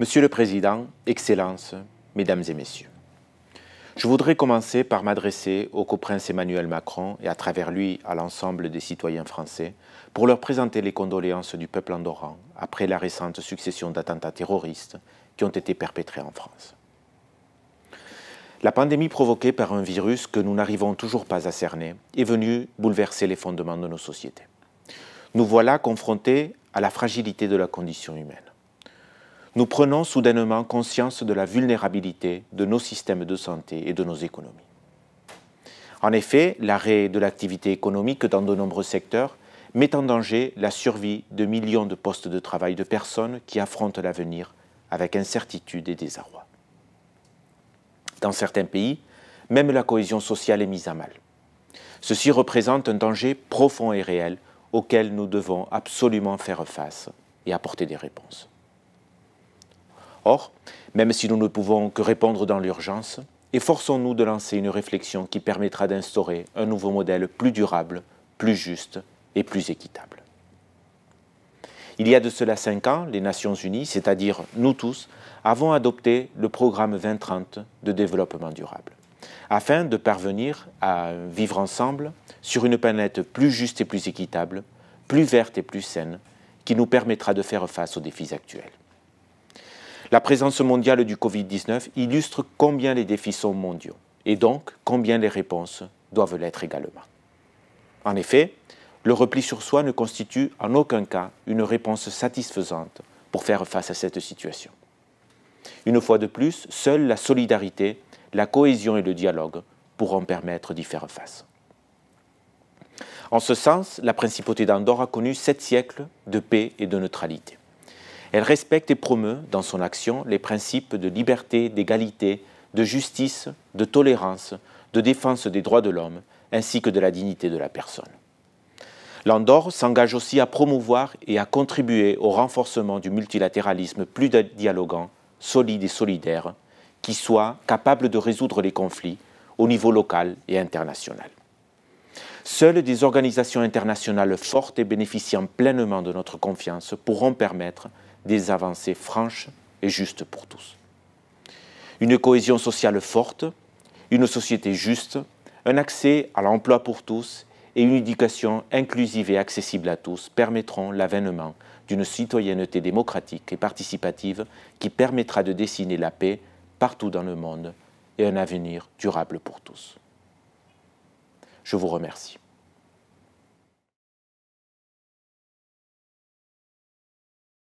Monsieur le Président, Excellences, Mesdames et Messieurs, je voudrais commencer par m'adresser au coprince Emmanuel Macron et à travers lui à l'ensemble des citoyens français pour leur présenter les condoléances du peuple andorran après la récente succession d'attentats terroristes qui ont été perpétrés en France. La pandémie provoquée par un virus que nous n'arrivons toujours pas à cerner est venue bouleverser les fondements de nos sociétés. Nous voilà confrontés à la fragilité de la condition humaine nous prenons soudainement conscience de la vulnérabilité de nos systèmes de santé et de nos économies. En effet, l'arrêt de l'activité économique dans de nombreux secteurs met en danger la survie de millions de postes de travail de personnes qui affrontent l'avenir avec incertitude et désarroi. Dans certains pays, même la cohésion sociale est mise à mal. Ceci représente un danger profond et réel auquel nous devons absolument faire face et apporter des réponses. Or, même si nous ne pouvons que répondre dans l'urgence, efforçons-nous de lancer une réflexion qui permettra d'instaurer un nouveau modèle plus durable, plus juste et plus équitable. Il y a de cela cinq ans, les Nations Unies, c'est-à-dire nous tous, avons adopté le programme 2030 de développement durable, afin de parvenir à vivre ensemble sur une planète plus juste et plus équitable, plus verte et plus saine, qui nous permettra de faire face aux défis actuels. La présence mondiale du Covid-19 illustre combien les défis sont mondiaux et donc combien les réponses doivent l'être également. En effet, le repli sur soi ne constitue en aucun cas une réponse satisfaisante pour faire face à cette situation. Une fois de plus, seule la solidarité, la cohésion et le dialogue pourront permettre d'y faire face. En ce sens, la principauté d'Andorre a connu sept siècles de paix et de neutralité. Elle respecte et promeut dans son action les principes de liberté, d'égalité, de justice, de tolérance, de défense des droits de l'homme, ainsi que de la dignité de la personne. L'Andorre s'engage aussi à promouvoir et à contribuer au renforcement du multilatéralisme plus dialoguant, solide et solidaire, qui soit capable de résoudre les conflits au niveau local et international. Seules des organisations internationales fortes et bénéficiant pleinement de notre confiance pourront permettre des avancées franches et justes pour tous. Une cohésion sociale forte, une société juste, un accès à l'emploi pour tous et une éducation inclusive et accessible à tous permettront l'avènement d'une citoyenneté démocratique et participative qui permettra de dessiner la paix partout dans le monde et un avenir durable pour tous. Je vous remercie.